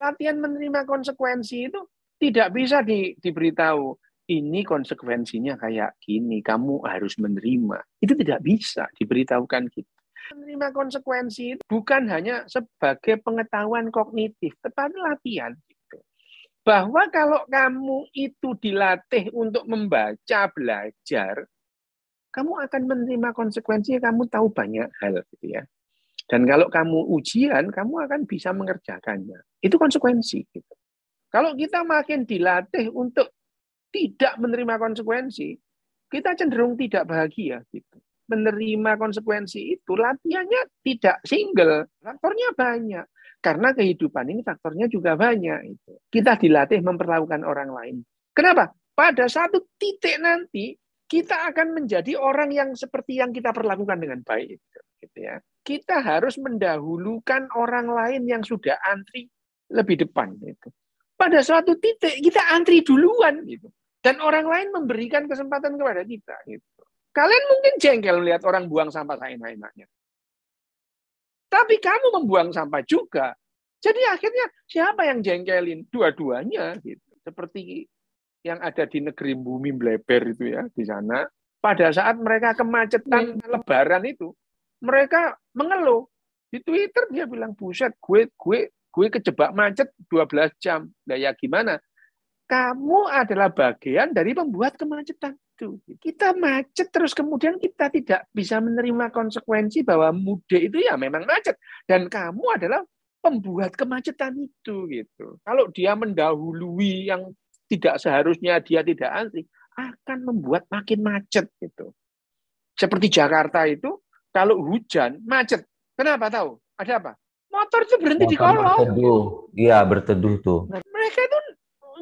latihan menerima konsekuensi itu tidak bisa di, diberitahu ini konsekuensinya kayak gini, kamu harus menerima. Itu tidak bisa diberitahukan gitu. Menerima konsekuensi itu bukan hanya sebagai pengetahuan kognitif, tetapi latihan. Gitu. Bahwa kalau kamu itu dilatih untuk membaca, belajar, kamu akan menerima konsekuensinya, kamu tahu banyak hal gitu ya. Dan kalau kamu ujian, kamu akan bisa mengerjakannya. Itu konsekuensi. Gitu. Kalau kita makin dilatih untuk tidak menerima konsekuensi, kita cenderung tidak bahagia. Gitu. Menerima konsekuensi itu latihannya tidak single, faktornya banyak. Karena kehidupan ini faktornya juga banyak. Gitu. Kita dilatih memperlakukan orang lain. Kenapa? Pada satu titik nanti kita akan menjadi orang yang seperti yang kita perlakukan dengan baik, gitu ya kita harus mendahulukan orang lain yang sudah antri lebih depan itu. Pada suatu titik kita antri duluan gitu. Dan orang lain memberikan kesempatan kepada kita gitu. Kalian mungkin jengkel melihat orang buang sampah seenak-enaknya. Tapi kamu membuang sampah juga. Jadi akhirnya siapa yang jengkelin? Dua-duanya gitu. Seperti yang ada di negeri bumi bleber itu ya di sana. Pada saat mereka kemacetan iya. lebaran itu, mereka mengeluh. Di Twitter dia bilang, buset, gue, gue, gue kejebak macet 12 jam. Nah ya gimana? Kamu adalah bagian dari pembuat kemacetan. itu. kita macet terus kemudian kita tidak bisa menerima konsekuensi bahwa mudik itu ya memang macet. Dan kamu adalah pembuat kemacetan itu gitu. Kalau dia mendahului yang tidak seharusnya dia tidak antri, akan membuat makin macet gitu. Seperti Jakarta itu kalau hujan, macet. Kenapa tahu? Ada apa? Motor itu berhenti Motor di kolong. Berteduh. Iya, berteduh tuh. Mereka itu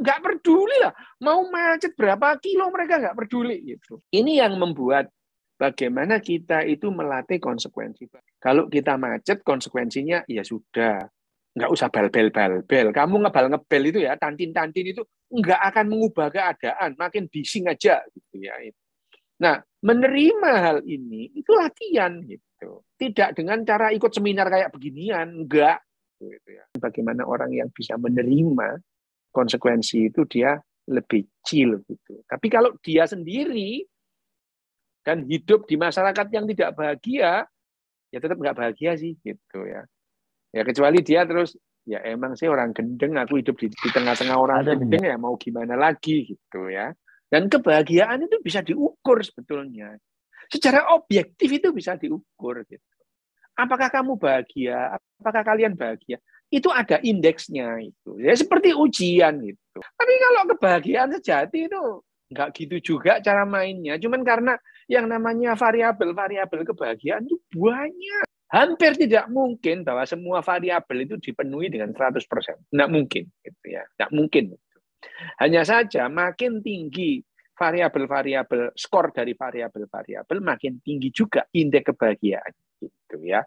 nggak peduli lah. Mau macet berapa kilo mereka nggak peduli. gitu. Ini yang membuat bagaimana kita itu melatih konsekuensi. Kalau kita macet, konsekuensinya ya sudah. Nggak usah bel bel bel bel Kamu ngebel ngebel itu ya, tantin-tantin itu nggak akan mengubah keadaan. Makin bising aja. gitu ya. Nah, menerima hal ini itu latihan gitu. Tidak dengan cara ikut seminar kayak beginian, enggak. Gitu ya. Bagaimana orang yang bisa menerima konsekuensi itu dia lebih chill gitu. Tapi kalau dia sendiri dan hidup di masyarakat yang tidak bahagia, ya tetap enggak bahagia sih gitu ya. Ya kecuali dia terus ya emang sih orang gendeng, aku hidup di, tengah-tengah orang Ada gendeng ya mau gimana lagi gitu ya. Dan kebahagiaan itu bisa diukur sebetulnya. Secara objektif itu bisa diukur. Gitu. Apakah kamu bahagia? Apakah kalian bahagia? Itu ada indeksnya itu. Ya seperti ujian gitu. Tapi kalau kebahagiaan sejati itu nggak gitu juga cara mainnya. Cuman karena yang namanya variabel-variabel kebahagiaan itu banyak. Hampir tidak mungkin bahwa semua variabel itu dipenuhi dengan 100%. Nggak mungkin. Gitu ya. Nggak mungkin. Hanya saja makin tinggi variabel-variabel skor dari variabel-variabel makin tinggi juga indeks kebahagiaan gitu ya.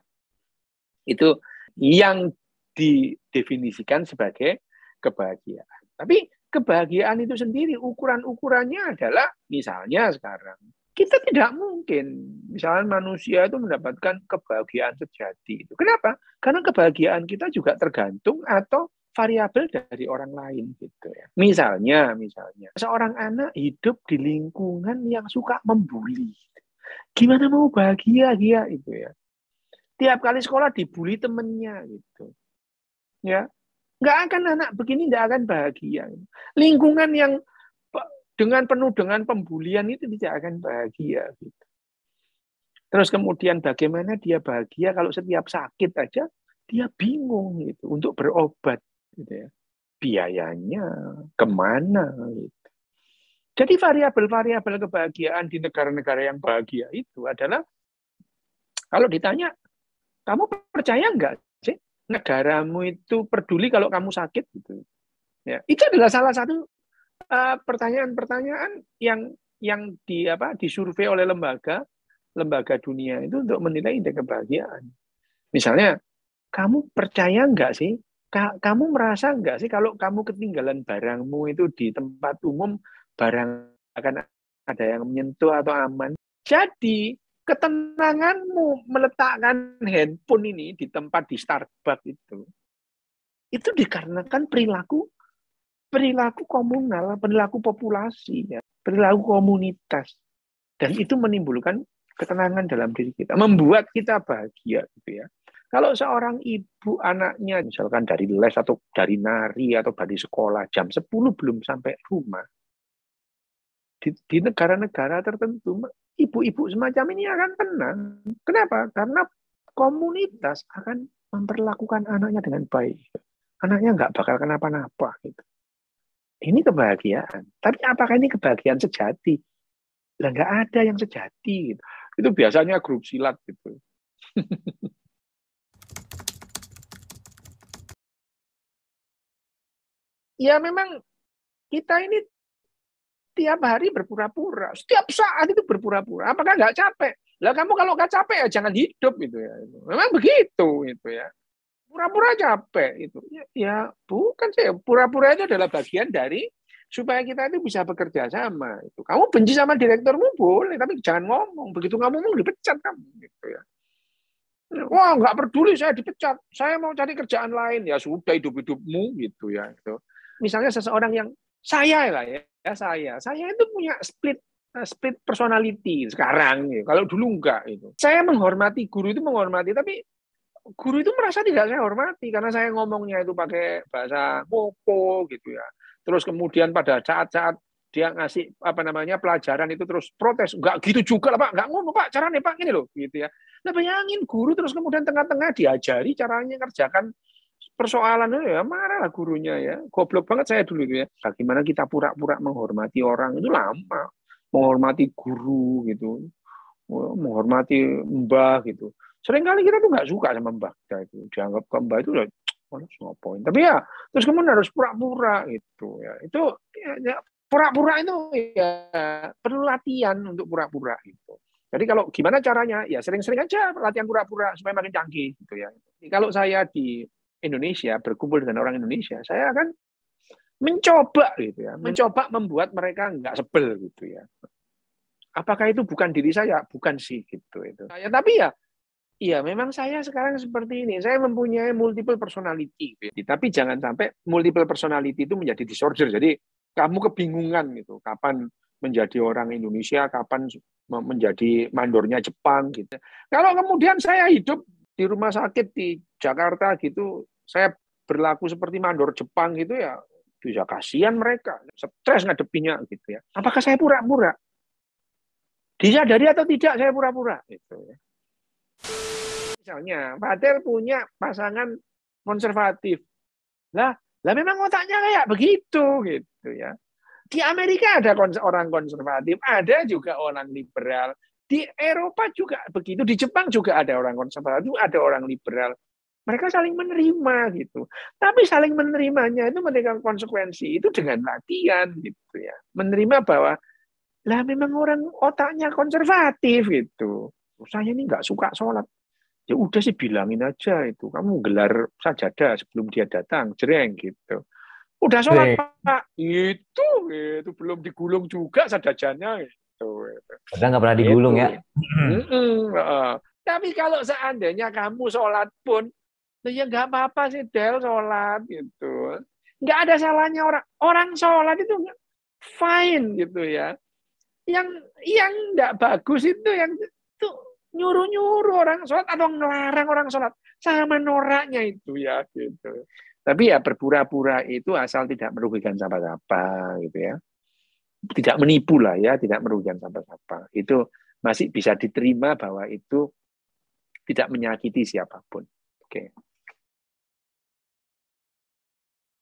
Itu yang didefinisikan sebagai kebahagiaan. Tapi kebahagiaan itu sendiri ukuran-ukurannya adalah misalnya sekarang kita tidak mungkin misalnya manusia itu mendapatkan kebahagiaan sejati itu. Kenapa? Karena kebahagiaan kita juga tergantung atau variabel dari orang lain gitu ya. Misalnya, misalnya seorang anak hidup di lingkungan yang suka membuli. Gimana mau bahagia dia itu ya? Tiap kali sekolah dibully temennya gitu. Ya, nggak akan anak begini nggak akan bahagia. Lingkungan yang dengan penuh dengan pembulian itu tidak akan bahagia gitu. Terus kemudian bagaimana dia bahagia kalau setiap sakit aja dia bingung gitu untuk berobat gitu ya. Biayanya kemana gitu. Jadi variabel-variabel kebahagiaan di negara-negara yang bahagia itu adalah kalau ditanya kamu percaya nggak sih negaramu itu peduli kalau kamu sakit gitu. Ya, itu adalah salah satu eh, pertanyaan-pertanyaan uh, yang yang di apa disurvei oleh lembaga lembaga dunia itu untuk menilai indeks kebahagiaan. Misalnya, kamu percaya nggak sih kamu merasa enggak sih kalau kamu ketinggalan barangmu itu di tempat umum barang akan ada yang menyentuh atau aman. Jadi ketenanganmu meletakkan handphone ini di tempat di Starbucks itu itu dikarenakan perilaku perilaku komunal, perilaku populasi, ya, perilaku komunitas. Dan itu menimbulkan ketenangan dalam diri kita, membuat kita bahagia gitu ya. Kalau seorang ibu anaknya misalkan dari les atau dari nari atau dari sekolah jam 10 belum sampai rumah, di, negara-negara tertentu ibu-ibu semacam ini akan tenang. Kenapa? Karena komunitas akan memperlakukan anaknya dengan baik. Anaknya nggak bakal kenapa-napa. Gitu. Ini kebahagiaan. Tapi apakah ini kebahagiaan sejati? Lah nggak ada yang sejati. Gitu. Itu biasanya grup silat gitu. ya memang kita ini tiap hari berpura-pura, setiap saat itu berpura-pura. Apakah nggak capek? Lah kamu kalau nggak capek ya jangan hidup gitu ya. Memang begitu itu ya. Pura-pura capek itu. Ya, ya bukan sih. Pura-pura itu adalah bagian dari supaya kita itu bisa bekerja sama. Itu. Kamu benci sama direkturmu boleh, tapi jangan ngomong. Begitu kamu ngomong dipecat kamu gitu ya. Wah, nggak peduli saya dipecat. Saya mau cari kerjaan lain. Ya sudah hidup-hidupmu gitu ya. Gitu misalnya seseorang yang saya lah ya, ya saya, saya itu punya split eh, split personality sekarang ya. Kalau dulu enggak itu. Saya menghormati guru itu menghormati tapi guru itu merasa tidak saya hormati karena saya ngomongnya itu pakai bahasa popo gitu ya. Terus kemudian pada saat-saat dia ngasih apa namanya pelajaran itu terus protes nggak gitu juga lah pak nggak ngomong pak caranya pak ini loh gitu ya nah bayangin guru terus kemudian tengah-tengah diajari caranya ngerjakan persoalan itu ya marah lah gurunya ya goblok banget saya dulu itu ya bagaimana kita pura-pura menghormati orang itu lama menghormati guru gitu menghormati mbah gitu seringkali kita tuh nggak suka sama mbah kita itu dianggap ke mbah itu udah poin tapi ya terus kemudian harus pura-pura gitu ya itu ya, ya, pura-pura itu ya perlu latihan untuk pura-pura gitu jadi kalau gimana caranya ya sering-sering aja latihan pura-pura supaya makin canggih gitu ya kalau saya di Indonesia, berkumpul dengan orang Indonesia, saya akan mencoba gitu ya, hmm. mencoba membuat mereka nggak sebel gitu ya. Apakah itu bukan diri saya? Bukan sih gitu itu. Saya tapi ya Iya, memang saya sekarang seperti ini. Saya mempunyai multiple personality. Gitu. Tapi jangan sampai multiple personality itu menjadi disorder. Jadi kamu kebingungan gitu. Kapan menjadi orang Indonesia, kapan menjadi mandornya Jepang gitu. Kalau kemudian saya hidup di rumah sakit di Jakarta gitu saya berlaku seperti mandor Jepang gitu ya bisa kasihan mereka stres ngadepinya gitu ya apakah saya pura-pura disadari atau tidak saya pura-pura gitu ya misalnya Fadel punya pasangan konservatif lah lah memang otaknya kayak begitu gitu ya di Amerika ada orang konservatif, ada juga orang liberal, di Eropa juga begitu, di Jepang juga ada orang konservatif, ada orang liberal. Mereka saling menerima gitu. Tapi saling menerimanya itu mereka konsekuensi itu dengan latihan gitu ya. Menerima bahwa lah memang orang otaknya konservatif gitu. Saya ini nggak suka sholat. Ya udah sih bilangin aja itu. Kamu gelar sajadah sebelum dia datang, jereng gitu. Udah sholat Pak. Itu, itu belum digulung juga sajadahnya. Gitu. Gitu, gitu. Padahal nggak pernah gitu, digulung ya. gitu. ya. Mm -mm. Uh, tapi kalau seandainya kamu sholat pun, nah ya nggak apa-apa sih Del sholat gitu. Nggak ada salahnya orang orang sholat itu fine gitu ya. Yang yang nggak bagus itu yang itu nyuruh-nyuruh orang sholat atau ngelarang orang sholat sama noraknya itu ya gitu. Tapi ya berpura-pura itu asal tidak merugikan siapa-siapa gitu ya tidak menipu lah ya, tidak merugikan siapa-siapa. Itu masih bisa diterima bahwa itu tidak menyakiti siapapun. Oke. Okay.